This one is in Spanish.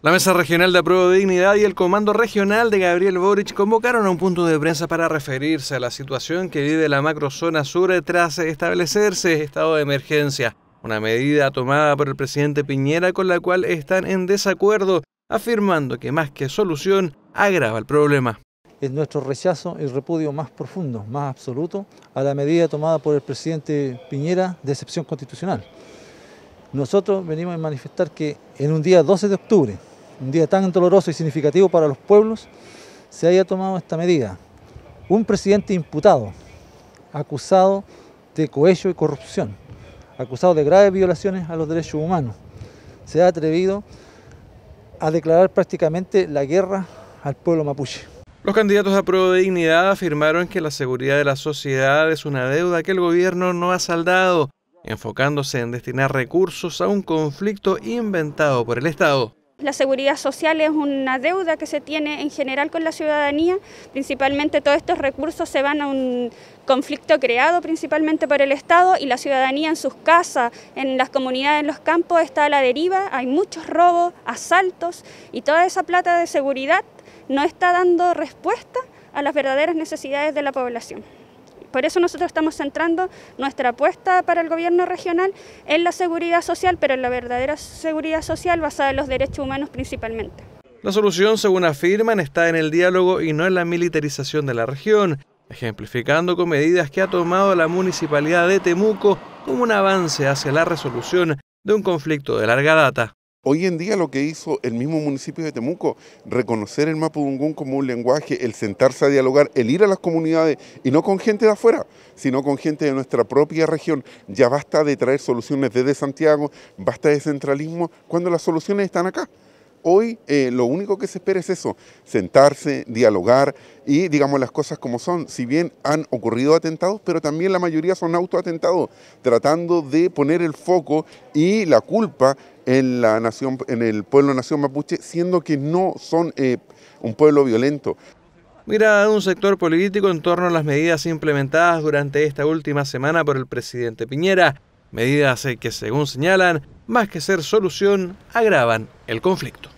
La Mesa Regional de Apruebo de Dignidad y el Comando Regional de Gabriel Boric convocaron a un punto de prensa para referirse a la situación que vive la macrozona sur tras establecerse estado de emergencia, una medida tomada por el presidente Piñera con la cual están en desacuerdo, afirmando que más que solución agrava el problema. Es nuestro rechazo y repudio más profundo, más absoluto, a la medida tomada por el presidente Piñera de excepción constitucional. Nosotros venimos a manifestar que en un día 12 de octubre, un día tan doloroso y significativo para los pueblos, se haya tomado esta medida. Un presidente imputado, acusado de cohecho y corrupción, acusado de graves violaciones a los derechos humanos, se ha atrevido a declarar prácticamente la guerra al pueblo mapuche. Los candidatos a prueba de dignidad afirmaron que la seguridad de la sociedad es una deuda que el gobierno no ha saldado enfocándose en destinar recursos a un conflicto inventado por el Estado. La seguridad social es una deuda que se tiene en general con la ciudadanía, principalmente todos estos recursos se van a un conflicto creado principalmente por el Estado y la ciudadanía en sus casas, en las comunidades, en los campos está a la deriva, hay muchos robos, asaltos y toda esa plata de seguridad no está dando respuesta a las verdaderas necesidades de la población. Por eso nosotros estamos centrando nuestra apuesta para el gobierno regional en la seguridad social, pero en la verdadera seguridad social basada en los derechos humanos principalmente. La solución, según afirman, está en el diálogo y no en la militarización de la región, ejemplificando con medidas que ha tomado la municipalidad de Temuco como un avance hacia la resolución de un conflicto de larga data. Hoy en día lo que hizo el mismo municipio de Temuco, reconocer el Mapudungún como un lenguaje, el sentarse a dialogar, el ir a las comunidades, y no con gente de afuera, sino con gente de nuestra propia región. Ya basta de traer soluciones desde Santiago, basta de centralismo, cuando las soluciones están acá. Hoy eh, lo único que se espera es eso, sentarse, dialogar y digamos las cosas como son. Si bien han ocurrido atentados, pero también la mayoría son autoatentados, tratando de poner el foco y la culpa en la nación, en el pueblo nación mapuche, siendo que no son eh, un pueblo violento. Mira, un sector político en torno a las medidas implementadas durante esta última semana por el presidente Piñera, medidas eh, que según señalan más que ser solución, agravan el conflicto.